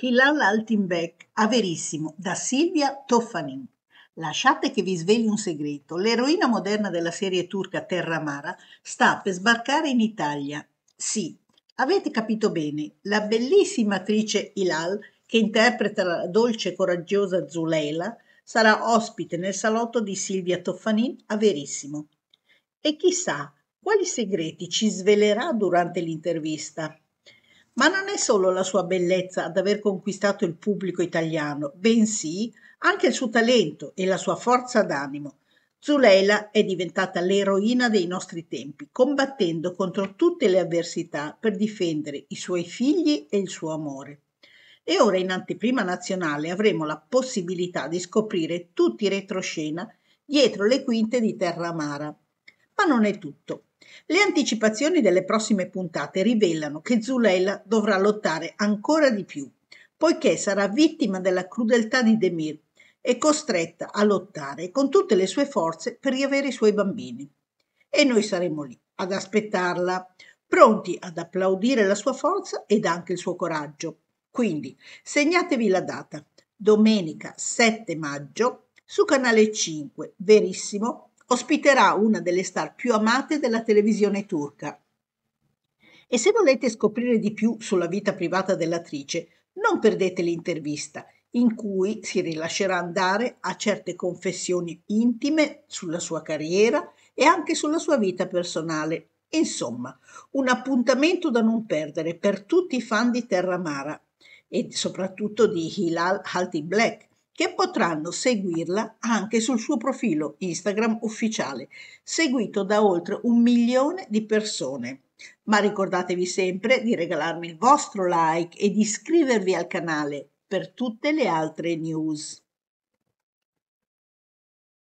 Hilal Altinbeck, a Verissimo, da Silvia Toffanin. Lasciate che vi svegli un segreto. L'eroina moderna della serie turca Terra Amara sta per sbarcare in Italia. Sì, avete capito bene, la bellissima attrice Hilal, che interpreta la dolce e coraggiosa Zuleila, sarà ospite nel salotto di Silvia Toffanin a Verissimo. E chissà quali segreti ci svelerà durante l'intervista. Ma non è solo la sua bellezza ad aver conquistato il pubblico italiano, bensì anche il suo talento e la sua forza d'animo. Zuleila è diventata l'eroina dei nostri tempi, combattendo contro tutte le avversità per difendere i suoi figli e il suo amore. E ora in anteprima nazionale avremo la possibilità di scoprire tutti i retroscena dietro le quinte di Terra Amara, ma non è tutto. Le anticipazioni delle prossime puntate rivelano che Zuleila dovrà lottare ancora di più, poiché sarà vittima della crudeltà di Demir e costretta a lottare con tutte le sue forze per riavere i suoi bambini. E noi saremo lì ad aspettarla, pronti ad applaudire la sua forza ed anche il suo coraggio. Quindi segnatevi la data, domenica 7 maggio su canale 5, verissimo ospiterà una delle star più amate della televisione turca. E se volete scoprire di più sulla vita privata dell'attrice, non perdete l'intervista in cui si rilascerà andare a certe confessioni intime sulla sua carriera e anche sulla sua vita personale. Insomma, un appuntamento da non perdere per tutti i fan di Terra Mara e soprattutto di Hilal Halti Black, che potranno seguirla anche sul suo profilo Instagram ufficiale, seguito da oltre un milione di persone. Ma ricordatevi sempre di regalarmi il vostro like e di iscrivervi al canale per tutte le altre news.